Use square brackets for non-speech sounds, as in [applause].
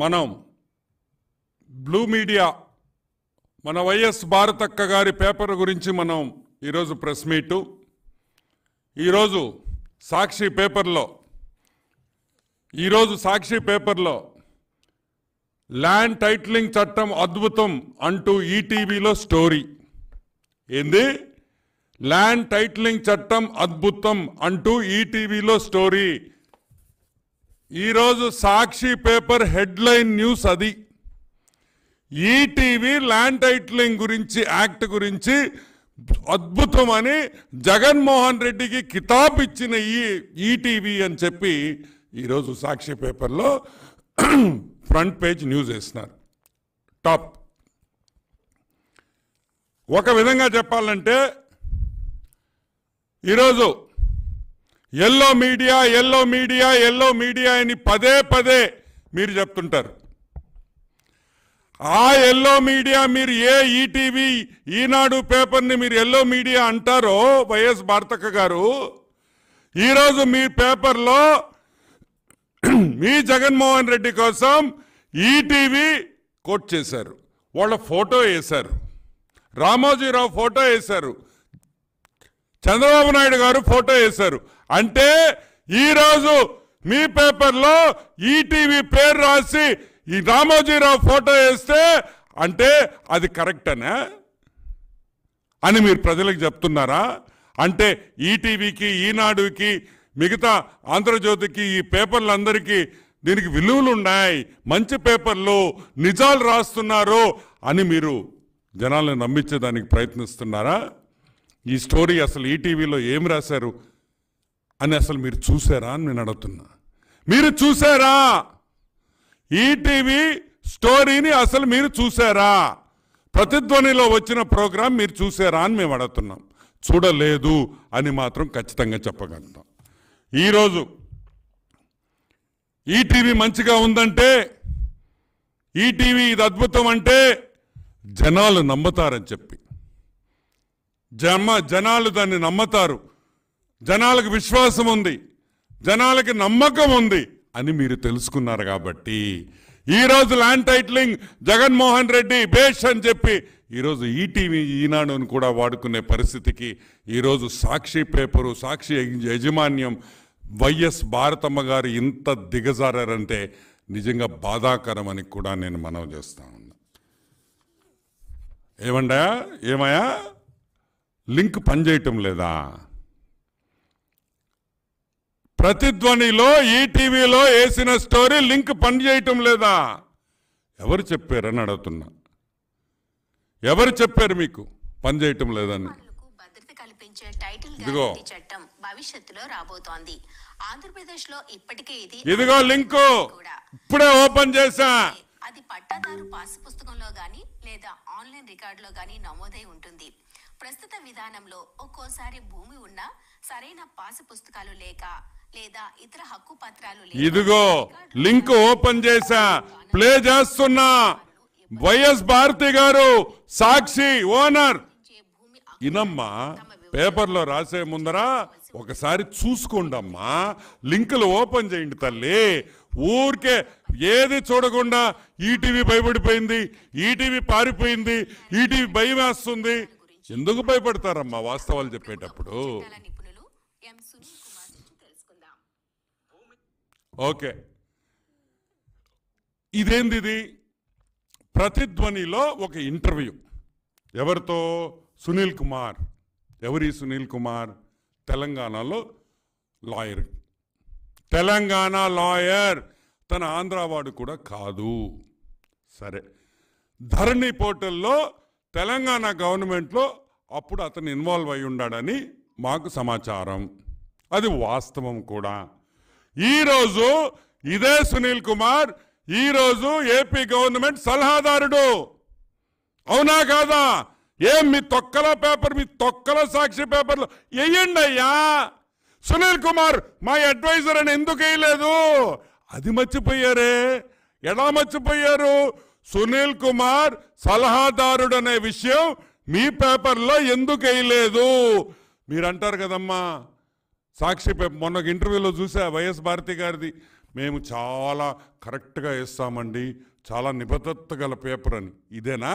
మనం blue media మన YS భారతక్క గారి పేపర్ గురించి మనం ఈరోజు ప్రెస్ మీటు ఈరోజు సాక్షి పేపర్లో ఈరోజు సాక్షి పేపర్లో ల్యాండ్ టైట్లింగ్ చట్టం అద్భుతం అంటూ ఈటీవీలో స్టోరీ ఏంది ల్యాండ్ టైట్లింగ్ చట్టం అద్భుతం అంటూ ఈటీవీలో స్టోరీ ఈరోజు సాక్షి పేపర్ హెడ్లైన్ న్యూస్ అది ఈటీవీ ల్యాండ్ టైట్లింగ్ గురించి యాక్ట్ గురించి అద్భుతమని జగన్మోహన్ రెడ్డికి కితాబ్ ఇచ్చిన ఈ ఈటీవీ అని చెప్పి ఈరోజు సాక్షి పేపర్లో [clears throat] ఫ్రంట్ పేజ్ న్యూస్ వేస్తున్నారు టాప్ ఒక విధంగా చెప్పాలంటే ఈరోజు yellow media yellow media yellow media అని పదే పదే మీరు చెప్తుంటారు ఆ ఎల్లో మీడియా మీరు ఏ ఈటీవీ e ఈనాడు పేపర్ని మీరు ఎల్లో మీడియా అంటారో వైఎస్ భారతక్క గారు ఈరోజు మీ పేపర్లో మీ జగన్మోహన్ రెడ్డి కోసం ఈటీవీ e కోట్ చేశారు వాళ్ళ ఫోటో వేశారు రామోజీరావు ఫోటో వేశారు చంద్రబాబు నాయుడు గారు ఫోటో వేశారు అంటే ఈరోజు మీ పేపర్లో ఈటీవీ పేరు రాసి ఈ రామోజీరావు ఫోటో వేస్తే అంటే అది కరెక్టనా అని మీరు ప్రజలకు చెప్తున్నారా అంటే ఈటీవీకి ఈనాడుకి మిగతా ఆంధ్రజ్యోతికి ఈ పేపర్లందరికీ దీనికి విలువలు ఉన్నాయి మంచి పేపర్లు నిజాలు రాస్తున్నారు అని మీరు జనాలను నమ్మించేదానికి ప్రయత్నిస్తున్నారా ఈ స్టోరీ అసలు ఈటీవీలో ఏం రాశారు అని అసలు మీరు చూసారా అని నేను అడుగుతున్నా మీరు చూసారా ఈటీవీ స్టోరీని అసలు మీరు చూసారా ప్రతిధ్వనిలో వచ్చిన ప్రోగ్రాం మీరు చూసారా అని మేము అడుగుతున్నాం చూడలేదు అని మాత్రం ఖచ్చితంగా చెప్పగలుగుతాం ఈరోజు ఈటీవీ మంచిగా ఉందంటే ఈటీవీ ఇది అద్భుతం అంటే జనాలు నమ్ముతారని చెప్పి జమ జనాలు దాన్ని నమ్మతారు జనాలకు విశ్వాసం ఉంది జనాలకి నమ్మకం ఉంది అని మీరు తెలుసుకున్నారు కాబట్టి ఈరోజు ల్యాండ్ టైట్లింగ్ జగన్మోహన్ రెడ్డి బేష్ అని చెప్పి ఈరోజు ఈటీవీ ఈనాడును కూడా వాడుకునే పరిస్థితికి ఈరోజు సాక్షి పేపరు సాక్షి యజమాన్యం వైఎస్ భారతమ్మ గారు ఇంత దిగజారంటే నిజంగా బాధాకరమని కూడా నేను మనవి చేస్తా ఉన్నా ఏమండా ఏమయ్యా లింక్ పనిచేయటం లేదా ప్రతిధ్వనిలో ఈటీవీలో వేసిన స్టోరీ లింక్ పనిచేయటం లేదా ఎవరు చెప్పారని అడుగుతున్నా ఎవరు చెప్పారు మీకు పనిచేయటం లేదని ఇదిగో భవిష్యత్తులో రాబోతోంది ఆంధ్రప్రదేశ్ లో ఇప్పటికే ఇది ఇదిగో లింకు ఇప్పుడే ఓపెన్ చేశా అది పట్టాదారు పాస్ పుస్తకంలో గానీ లేదా ఆన్లైన్ రికార్డులో గానీ నమోదై ఉంటుంది ప్రస్తుత విధానంలో ఒక్కోసారి భూమి ఉన్నా సరైన పాస్ పుస్తకాలు లేక లేదా ఇతర హక్కు పత్రాలు ఇదిగో లింక్ ఓపెన్ చేసా ప్లే చేస్తున్నా వైఎస్ భారతి గారు సాక్షి ఓనర్ ఇనమ్మా పేపర్లో రాసే ముందర ఒకసారి చూసుకోండమ్మా లింకులు ఓపెన్ చేయండి తల్లి ఊరికే ఏది చూడకుండా ఈటీవీ భయపడిపోయింది ఈటీవీ పారిపోయింది ఈటీవీ భయం వేస్తుంది ఎందుకు భయపడతారమ్మా వాస్తవాలు చెప్పేటప్పుడు ఓకే ఇదేంది ఇది ప్రతిధ్వనిలో ఒక ఇంటర్వ్యూ ఎవరితో సునీల్ కుమార్ ఎవరి సునీల్ కుమార్ తెలంగాణలో లాయర్ తెలంగాణ లాయర్ తన ఆంధ్రావాడు కూడా కాదు సరే ధరణి పోర్టల్లో తెలంగాణ గవర్నమెంట్లో అప్పుడు అతను ఇన్వాల్వ్ అయి ఉన్నాడని మాకు సమాచారం అది వాస్తవం కూడా ఈరోజు ఇదే సునీల్ కుమార్ ఈరోజు ఏపీ గవర్నమెంట్ సలహాదారుడు అవునా కాదా ఏం మీ తొక్కల పేపర్ మీ తొక్కల సాక్షి పేపర్లు వేయండి అయ్యా సునీల్ కుమార్ మా అడ్వైజర్ అని ఎందుకు వేయలేదు అది మర్చిపోయారే ఎలా మర్చిపోయారు సునీల్ కుమార్ సలహాదారుడు అనే విషయం మీ పేపర్లో ఎందుకు వేయలేదు మీరు అంటారు కదమ్మా సాక్షి పేపర్ మొన్న ఇంటర్వ్యూలో చూసా వైఎస్ భారతి గారిది మేము చాలా కరెక్ట్గా వేస్తామండి చాలా నిబద్ధత గల పేపర్ అని ఇదేనా